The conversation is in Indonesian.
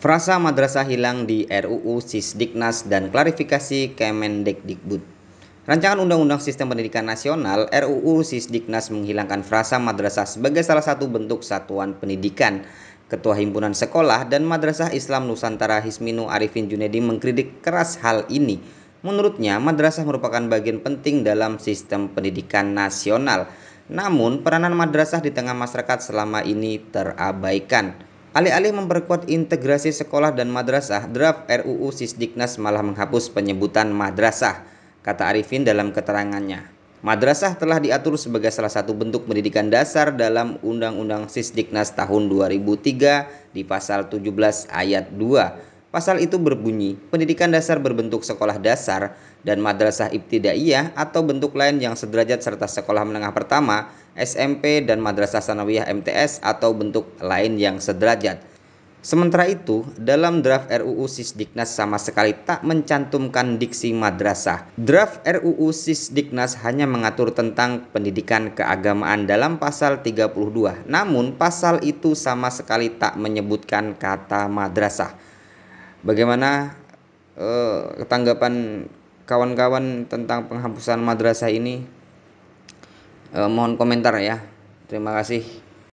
Frasa madrasah hilang di RUU Sisdiknas dan klarifikasi Kemendikbud. Rancangan Undang-Undang Sistem Pendidikan Nasional RUU Sisdiknas menghilangkan frasa madrasah sebagai salah satu bentuk satuan pendidikan. Ketua Himpunan Sekolah dan Madrasah Islam Nusantara Hisminu Arifin Junedi mengkritik keras hal ini. Menurutnya, madrasah merupakan bagian penting dalam sistem pendidikan nasional. Namun, peranan madrasah di tengah masyarakat selama ini terabaikan. Alih-alih memperkuat integrasi sekolah dan madrasah, draft RUU Sisdiknas malah menghapus penyebutan madrasah, kata Arifin dalam keterangannya. Madrasah telah diatur sebagai salah satu bentuk pendidikan dasar dalam Undang-Undang Sisdiknas tahun 2003 di pasal 17 ayat 2 Pasal itu berbunyi, pendidikan dasar berbentuk sekolah dasar dan madrasah ibtidaiyah atau bentuk lain yang sederajat serta sekolah menengah pertama, SMP dan madrasah sanawiyah MTS atau bentuk lain yang sederajat. Sementara itu, dalam draft RUU Sisdiknas sama sekali tak mencantumkan diksi madrasah. Draft RUU Sisdiknas hanya mengatur tentang pendidikan keagamaan dalam pasal 32. Namun, pasal itu sama sekali tak menyebutkan kata madrasah bagaimana eh, tanggapan kawan-kawan tentang penghapusan madrasah ini eh, mohon komentar ya terima kasih